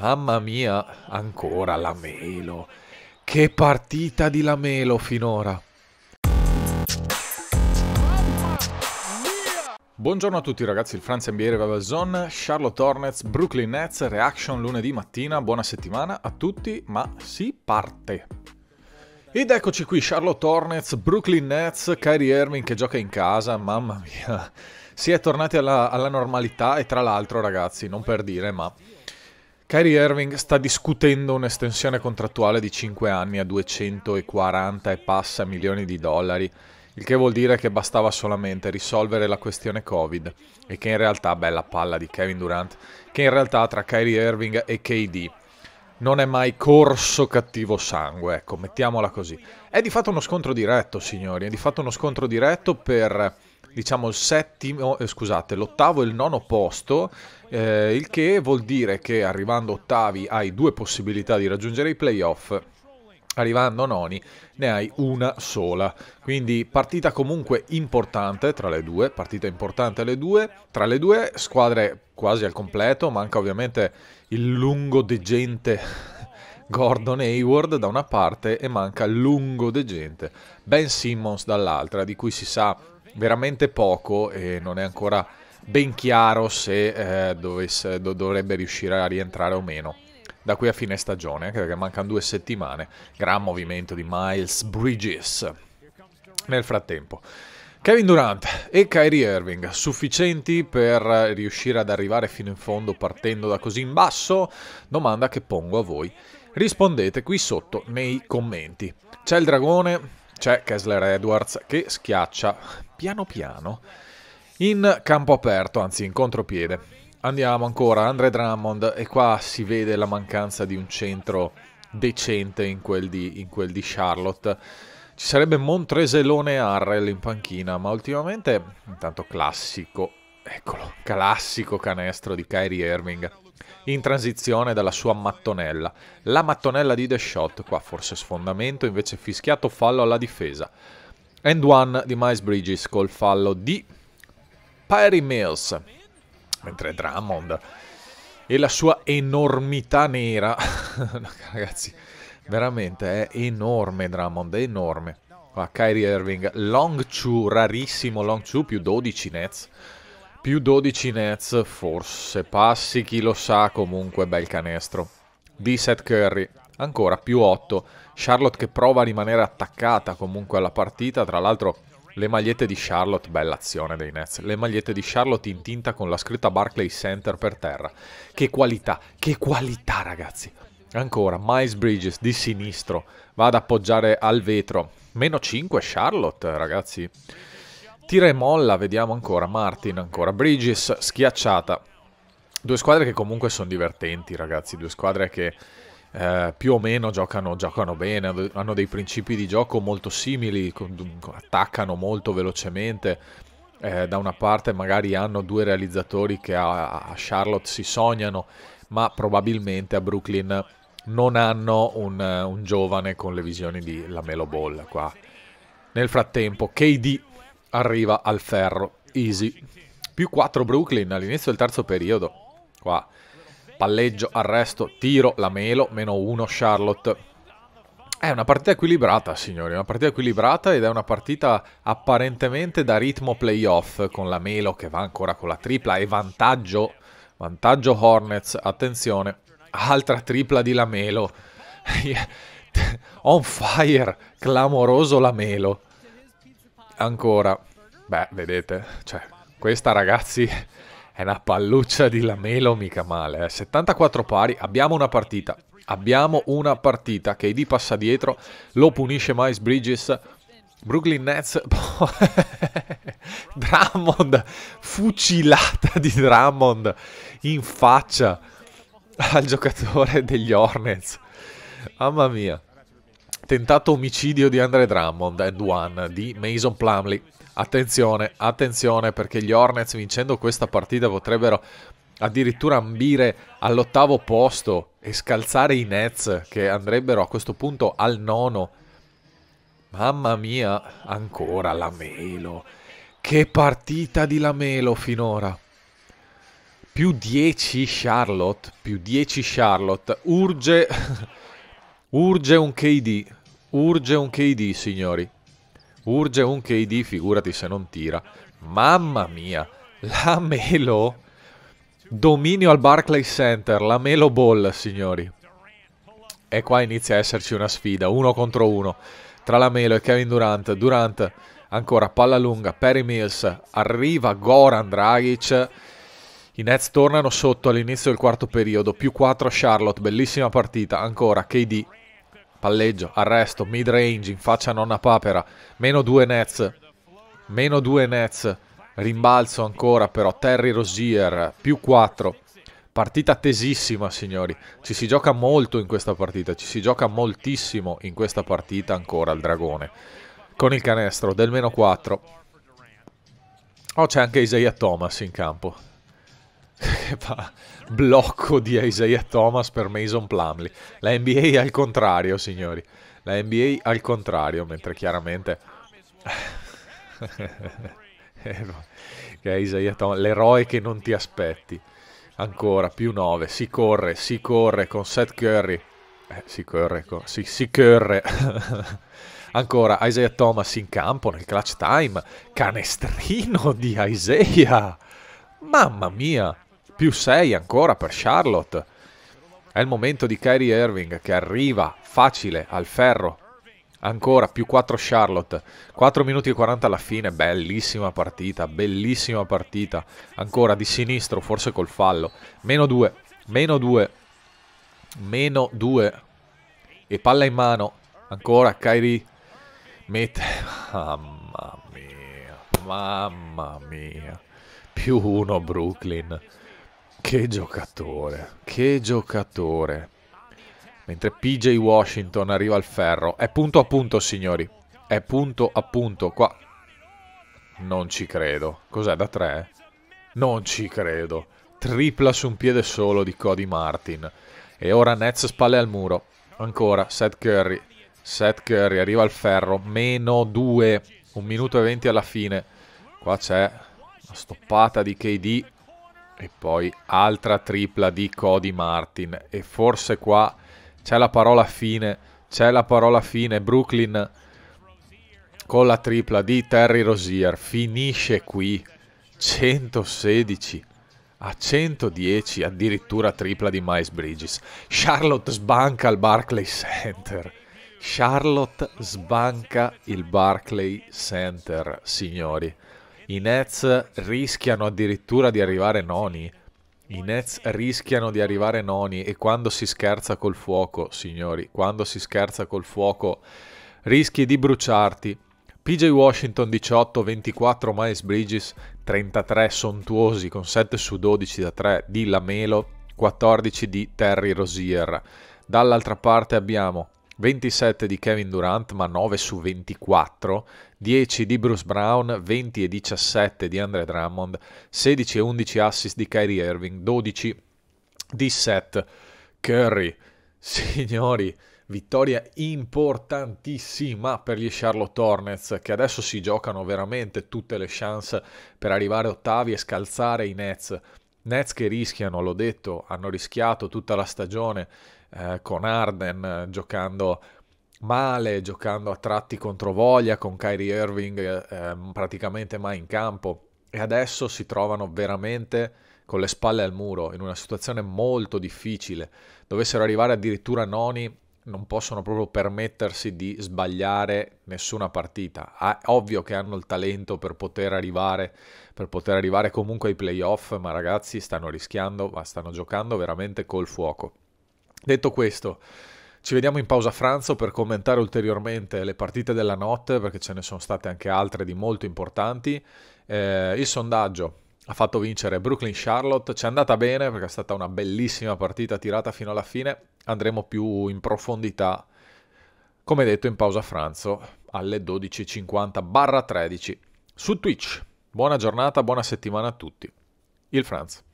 Mamma mia, ancora la Melo. Che partita di Lamelo finora. Buongiorno a tutti ragazzi, il Franz NBA Revival Zone, Charlotte Hornets, Brooklyn Nets, reaction lunedì mattina, buona settimana a tutti, ma si parte. Ed eccoci qui, Charlotte Hornets, Brooklyn Nets, Kyrie Irving che gioca in casa, mamma mia. Si è tornati alla, alla normalità e tra l'altro ragazzi, non per dire, ma Kyrie Irving sta discutendo un'estensione contrattuale di 5 anni a 240 e passa milioni di dollari, il che vuol dire che bastava solamente risolvere la questione Covid e che in realtà, bella palla di Kevin Durant, che in realtà tra Kyrie Irving e KD non è mai corso cattivo sangue, ecco, mettiamola così. È di fatto uno scontro diretto, signori, è di fatto uno scontro diretto per diciamo il settimo, eh, scusate, l'ottavo e il nono posto, eh, il che vuol dire che arrivando ottavi hai due possibilità di raggiungere i playoff arrivando noni ne hai una sola. Quindi partita comunque importante tra le due, partita importante alle due, tra le due squadre quasi al completo, manca ovviamente il lungo degente Gordon Hayward da una parte e manca il lungo degente Ben Simmons dall'altra, di cui si sa veramente poco e non è ancora ben chiaro se eh, dovesse, do, dovrebbe riuscire a rientrare o meno da qui a fine stagione, anche perché mancano due settimane. Gran movimento di Miles Bridges. Nel frattempo, Kevin Durant e Kyrie Irving sufficienti per riuscire ad arrivare fino in fondo partendo da così in basso? Domanda che pongo a voi. Rispondete qui sotto nei commenti. C'è il dragone, c'è Kessler Edwards che schiaccia piano piano in campo aperto, anzi in contropiede. Andiamo ancora, Andre Drummond e qua si vede la mancanza di un centro decente in quel di, in quel di Charlotte. Ci sarebbe Montreselone e Harrell in panchina, ma ultimamente intanto classico, eccolo, classico canestro di Kyrie Irving in transizione dalla sua mattonella. La mattonella di The Shot, qua forse sfondamento, invece fischiato fallo alla difesa. End one di Miles Bridges col fallo di Perry Mills. Mentre Drummond e la sua enormità nera, ragazzi, veramente è enorme Drummond, è enorme. Qua Kyrie Irving, Long Chu, rarissimo Long Chu, più 12 Nets più 12 Nets, forse passi, chi lo sa, comunque bel canestro. Di Seth Curry, ancora più 8. Charlotte che prova a rimanere attaccata comunque alla partita, tra l'altro le magliette di Charlotte, bella azione dei Nets, le magliette di Charlotte in tinta con la scritta Barclay Center per terra. Che qualità, che qualità ragazzi. Ancora, Miles Bridges di sinistro, va ad appoggiare al vetro. Meno 5 Charlotte ragazzi. Tira e molla, vediamo ancora Martin, ancora Bridges, schiacciata. Due squadre che comunque sono divertenti, ragazzi, due squadre che eh, più o meno giocano, giocano, bene, hanno dei principi di gioco molto simili, attaccano molto velocemente. Eh, da una parte magari hanno due realizzatori che a, a Charlotte si sognano, ma probabilmente a Brooklyn non hanno un, un, giovane con le visioni di Lamelo Ball qua. Nel frattempo KD arriva al ferro, easy. Più 4 Brooklyn all'inizio del terzo periodo. Qua, palleggio, arresto, tiro, la Melo, meno 1 Charlotte. È una partita equilibrata, signori, una partita equilibrata ed è una partita apparentemente da ritmo playoff, con la Melo che va ancora con la tripla e vantaggio, vantaggio Hornets, attenzione, altra tripla di Lamelo. On fire, clamoroso Lamelo. Ancora, beh, vedete, cioè, questa ragazzi è una palluccia di lamelo mica male. Eh. 74 pari, abbiamo una partita. Abbiamo una partita. KD passa dietro, lo punisce Miles Bridges. Brooklyn Nets, Drummond, fucilata di Drummond in faccia al giocatore degli Hornets. Mamma mia tentato omicidio di Andre Drummond and One di Mason Plumley. Attenzione, attenzione perché gli Hornets vincendo questa partita potrebbero addirittura ambire all'ottavo posto e scalzare i Nets che andrebbero a questo punto al nono. Mamma mia, ancora Lamelo. Che partita di Lamelo finora. Più 10 Charlotte, più 10 Charlotte. Urge, urge un KD. Urge un KD, signori. Urge un KD, figurati se non tira. Mamma mia, la Melo. Dominio al Barclays Center, la Melo Ball, signori. E qua inizia a esserci una sfida, uno contro uno, tra la Melo e Kevin Durant. Durant, ancora palla lunga, Perry Mills, arriva Goran Dragic. I Nets tornano sotto all'inizio del quarto periodo, più 4 a Charlotte, bellissima partita, ancora KD Palleggio, arresto, mid range, in faccia a nonna papera. Meno due Nets. Meno due Nets. Rimbalzo ancora però, Terry Rosier, più 4. Partita tesissima signori, ci si gioca molto in questa partita, ci si gioca moltissimo in questa partita ancora il dragone. Con il canestro del meno 4. Oh c'è anche Isaiah Thomas in campo, crepa blocco di Isaiah Thomas per Mason Plumley. La NBA al contrario, signori. La NBA al contrario, mentre chiaramente... Eh, Isaiah Thomas, l'eroe che non ti aspetti. Ancora, più 9, si corre, si corre con Seth Curry. Eh, si corre, con... si, si corre. Ancora Isaiah Thomas in campo nel clutch time, canestrino di Isaiah. Mamma mia! più 6 ancora per Charlotte. È il momento di Kyrie Irving che arriva facile al ferro. Ancora più 4 Charlotte, 4 minuti e 40 alla fine, bellissima partita, bellissima partita. Ancora di sinistro, forse col fallo. Meno 2, meno 2, meno 2. E palla in mano, ancora Kyrie mette... Mamma mia, mamma mia. Più 1 Brooklyn. Che giocatore, che giocatore. Mentre PJ Washington arriva al ferro. È punto a punto, signori. È punto a punto. Qua non ci credo. Cos'è da tre? Non ci credo. Tripla su un piede solo di Cody Martin. E ora Nets spalle al muro. Ancora Seth Curry. Seth Curry arriva al ferro. Meno 2. Un minuto e 20 alla fine. Qua c'è la stoppata di KD e poi altra tripla di Cody Martin. E forse qua c'è la parola fine. C'è la parola fine. Brooklyn con la tripla di Terry Rozier finisce qui. 116 a 110 addirittura tripla di Miles Bridges. Charlotte sbanca il Barclay Center. Charlotte sbanca il Barclay Center, signori. I Nets rischiano addirittura di arrivare noni. I Nets rischiano di arrivare noni e quando si scherza col fuoco, signori, quando si scherza col fuoco, rischi di bruciarti. PJ Washington 18, 24 Miles Bridges, 33 sontuosi con 7 su 12 da 3 di Lamelo, 14 di Terry Rosier. Dall'altra parte abbiamo 27 di Kevin Durant ma 9 su 24, 10 di Bruce Brown, 20 e 17 di Andre Drummond, 16 e 11 assist di Kyrie Irving, 12 di Seth Curry. Signori, vittoria importantissima per gli Charlotte Hornets che adesso si giocano veramente tutte le chance per arrivare ottavi e scalzare i Nets Nets che rischiano, l'ho detto, hanno rischiato tutta la stagione eh, con Arden eh, giocando male, giocando a tratti contro voglia con Kyrie Irving eh, ehm, praticamente mai in campo e adesso si trovano veramente con le spalle al muro in una situazione molto difficile. Dovessero arrivare addirittura noni non possono proprio permettersi di sbagliare nessuna partita. Ah, ovvio che hanno il talento per poter arrivare, per poter arrivare comunque ai playoff, ma ragazzi stanno rischiando, ma stanno giocando veramente col fuoco. Detto questo, ci vediamo in pausa pranzo per commentare ulteriormente le partite della notte, perché ce ne sono state anche altre di molto importanti. Eh, il sondaggio ha fatto vincere Brooklyn Charlotte, ci è andata bene perché è stata una bellissima partita tirata fino alla fine, andremo più in profondità, come detto, in pausa pranzo alle 12.50-13 su Twitch. Buona giornata, buona settimana a tutti. Il Franz.